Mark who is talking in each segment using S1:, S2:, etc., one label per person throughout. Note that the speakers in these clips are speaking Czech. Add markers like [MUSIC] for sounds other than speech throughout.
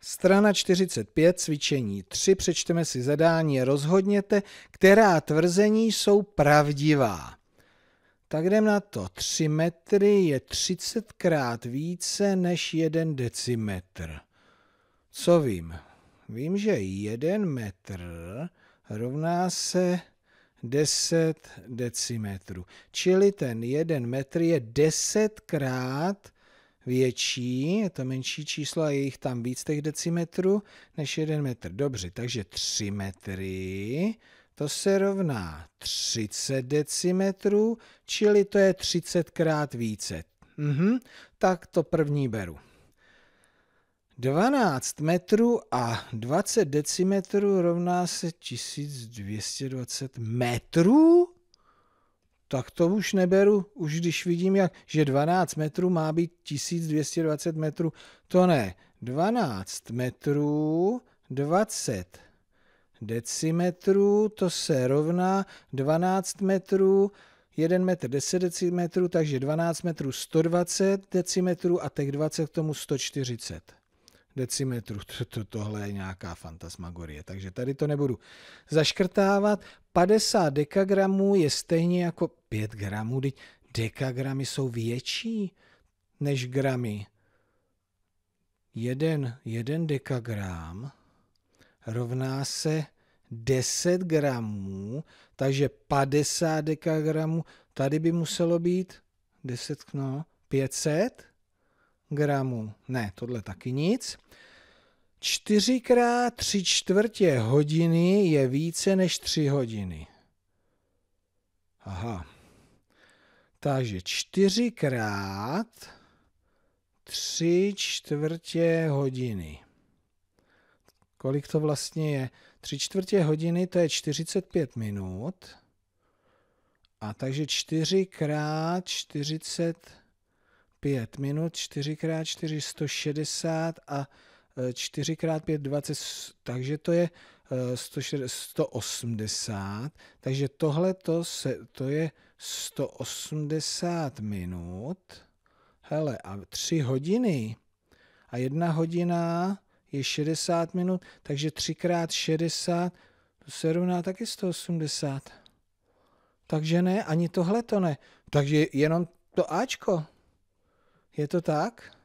S1: Strana 45, cvičení 3, přečteme si zadání, rozhodněte, která tvrzení jsou pravdivá. Tak jdem na to. 3 metry je 30 krát více než 1 decimetr. Co vím? Vím, že 1 metr rovná se 10 decimetrů. Čili ten 1 metr je 10 krát větší, je to menší číslo a je jich tam víc těch decimetrů než jeden metr. Dobře, takže 3 metry, to se rovná 30 decimetrů, čili to je 30 krát více. Mhm, tak to první beru. 12 metrů a 20 decimetrů rovná se 1220 metrů? tak to už neberu, už když vidím, jak, že 12 metrů má být 1220 metrů, to ne. 12 metrů 20 decimetrů, to se rovná 12 metrů, 1 metr 10 decimetrů, takže 12 metrů 120 decimetrů a těch 20 k tomu 140 decimetrů. [LAUGHS] To, to, tohle je nějaká fantasmagorie, takže tady to nebudu zaškrtávat. 50 dekagramů je stejně jako 5 gramů, teď dekagramy jsou větší než gramy. Jeden, jeden dekagram rovná se 10 gramů, takže 50 dekagramů, tady by muselo být 10, no, 500 gramů, ne, tohle taky nic. 4 x 3 čtvrtě hodiny je více než 3 hodiny. Aha. Takže 4 x 3 čtvrtě hodiny. Kolik to vlastně je? 3 čtvrtě hodiny to je 45 minut. A takže 4 x 45 5 minut, 4x4 160 a 4x5 e, 20, takže to je 180, e, takže tohle to, se, to je 180 minut, hele, a 3 hodiny a jedna hodina je 60 minut, takže 3x60 to se rovná taky 180. Takže ne, ani tohle to ne. Takže jenom to Ačko. Je to tak?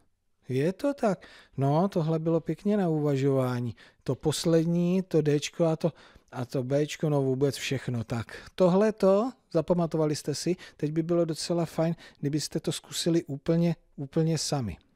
S1: Je to tak. No, tohle bylo pěkně na uvažování. To poslední, to D a to, a to B, no vůbec všechno. Tak tohle to, zapamatovali jste si, teď by bylo docela fajn, kdybyste to zkusili úplně, úplně sami.